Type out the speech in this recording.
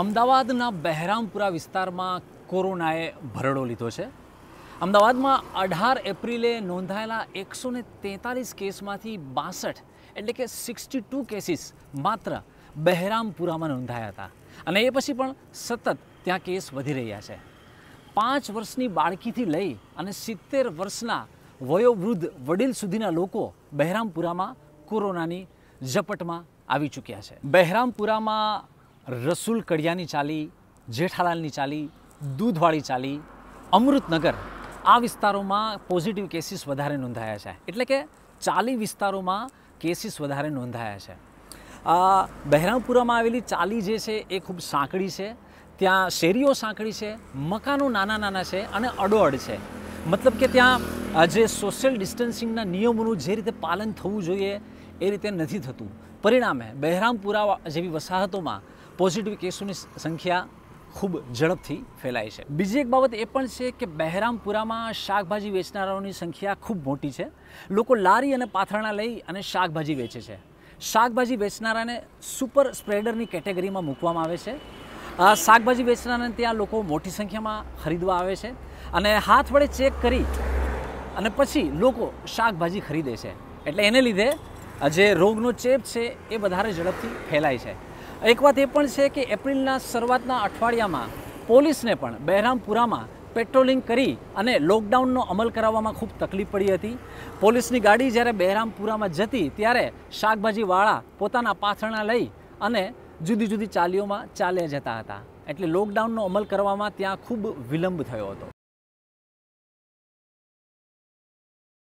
અમદાવાદના બહેરામપુરા વિસ્તારમાં કોરોનાએ ભરડો લીધો છે અમદાવાદમાં અઢાર એપ્રિલે નોંધાયેલા એકસો ને તેતાલીસ કેસમાંથી બાસઠ એટલે કે સિક્સટી ટુ કેસીસ માત્ર બહેરામપુરામાં નોંધાયા હતા અને એ પછી પણ સતત ત્યાં કેસ વધી રહ્યા છે પાંચ વર્ષની બાળકીથી લઈ અને સિત્તેર વર્ષના વયોવૃદ્ધ વડીલ સુધીના લોકો બહેરામપુરામાં કોરોનાની ઝપટમાં આવી ચૂક્યા છે બહેરામપુરામાં રસુલ કડિયાની ચાલી જેઠાલાલની ચાલી દૂધવાળી ચાલી અમૃતનગર આ વિસ્તારોમાં પોઝિટિવ કેસીસ વધારે નોંધાયા છે એટલે કે ચાલી વિસ્તારોમાં કેસીસ વધારે નોંધાયા છે બહેરામપુરામાં આવેલી ચાલી જે છે એ ખૂબ સાંકડી છે ત્યાં શેરીઓ સાંકડી છે મકાનો નાના નાના છે અને અડોઅડ છે મતલબ કે ત્યાં જે સોશિયલ ડિસ્ટન્સિંગના નિયમોનું જે રીતે પાલન થવું જોઈએ એ રીતે નથી થતું પરિણામે બહેરામપુરા જેવી વસાહતોમાં પોઝિટિવ કેસોની સંખ્યા ખૂબ ઝડપથી ફેલાય છે બીજી એક બાબત એ પણ છે કે બહેરામપુરામાં શાકભાજી વેચનારાઓની સંખ્યા ખૂબ મોટી છે લોકો લારી અને પાથરણા લઈ અને શાકભાજી વેચે છે શાકભાજી વેચનારાને સુપર સ્પ્રેડરની કેટેગરીમાં મૂકવામાં આવે છે શાકભાજી વેચનારાને ત્યાં લોકો મોટી સંખ્યામાં ખરીદવા આવે છે અને હાથ વડે ચેક કરી અને પછી લોકો શાકભાજી ખરીદે છે એટલે એને લીધે જે રોગનો ચેપ છે એ વધારે ઝડપથી ફેલાય છે એક વાત એ પણ છે કે એપ્રિલના શરૂઆતના અઠવાડિયામાં પોલીસને પણ બહેરામપુરામાં પેટ્રોલિંગ કરી અને લોકડાઉનનો અમલ કરાવવામાં ખૂબ તકલીફ પડી હતી પોલીસની ગાડી જ્યારે બહેરામપુરામાં જતી ત્યારે શાકભાજીવાળા પોતાના પાથરણા લઈ અને જુદી જુદી ચાલીઓમાં ચાલ્યા જતા હતા એટલે લોકડાઉનનો અમલ કરવામાં ત્યાં ખૂબ વિલંબ થયો હતો